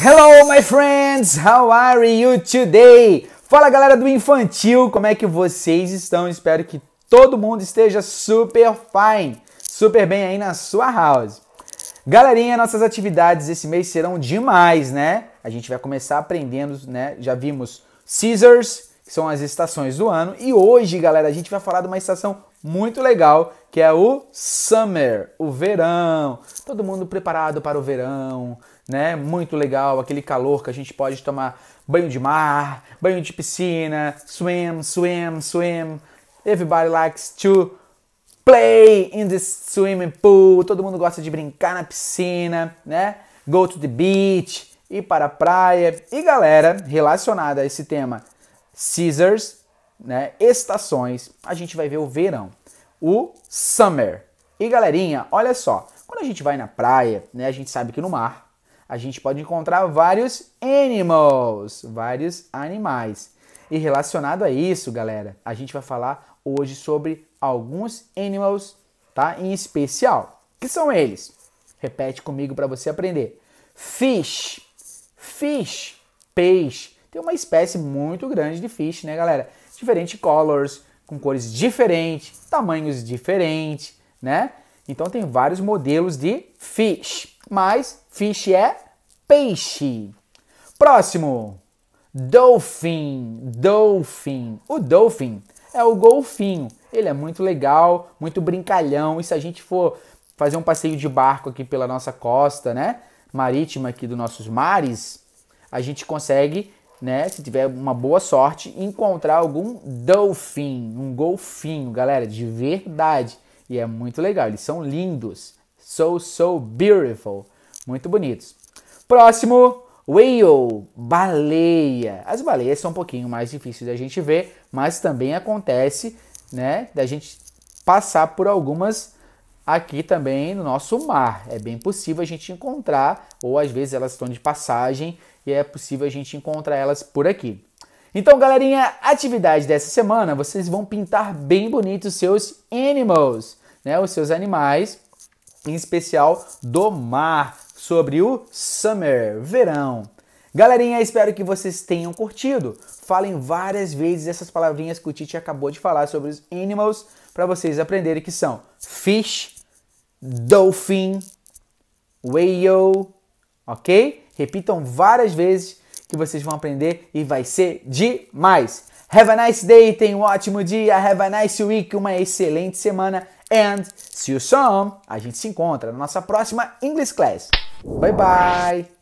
Hello, my friends! How are you today? Fala, galera do infantil, como é que vocês estão? Espero que todo mundo esteja super fine, super bem aí na sua house. Galerinha, nossas atividades esse mês serão demais, né? A gente vai começar aprendendo, né? Já vimos scissors, que são as estações do ano. E hoje, galera, a gente vai falar de uma estação muito legal, que é o summer, o verão. Todo mundo preparado para o verão, né? Muito legal, aquele calor que a gente pode tomar banho de mar, banho de piscina, swim, swim, swim. Everybody likes to play in the swimming pool. Todo mundo gosta de brincar na piscina, né? Go to the beach, ir para a praia. E galera, relacionada a esse tema Scissors, né? Estações, a gente vai ver o verão, o summer. E galerinha, olha só, quando a gente vai na praia, né, a gente sabe que no mar a gente pode encontrar vários animals, vários animais. E relacionado a isso, galera, a gente vai falar hoje sobre alguns animals, tá? Em especial. Que são eles? Repete comigo para você aprender. Fish. Fish, peixe tem uma espécie muito grande de fish, né, galera? Diferente colors, com cores diferentes, tamanhos diferentes, né? Então tem vários modelos de fish, mas fish é peixe. Próximo, dolphin, dolphin. O dolphin é o golfinho. Ele é muito legal, muito brincalhão. E se a gente for fazer um passeio de barco aqui pela nossa costa, né, marítima aqui dos nossos mares, a gente consegue né, se tiver uma boa sorte, encontrar algum dolphin, um golfinho, galera, de verdade. E é muito legal, eles são lindos. So, so beautiful. Muito bonitos. Próximo, whale, baleia. As baleias são um pouquinho mais difíceis da gente ver, mas também acontece, né, da gente passar por algumas aqui também no nosso mar. É bem possível a gente encontrar, ou às vezes elas estão de passagem e é possível a gente encontrar elas por aqui. Então, galerinha, atividade dessa semana, vocês vão pintar bem bonito os seus animals, né? Os seus animais, em especial do mar, sobre o summer, verão. Galerinha, espero que vocês tenham curtido. Falem várias vezes essas palavrinhas que o Titi acabou de falar sobre os animals para vocês aprenderem que são fish, dolphin, whale, ok? Repitam várias vezes que vocês vão aprender e vai ser demais. Have a nice day, tenha um ótimo dia. Have a nice week, uma excelente semana. And see you soon. A gente se encontra na nossa próxima English Class. Bye bye.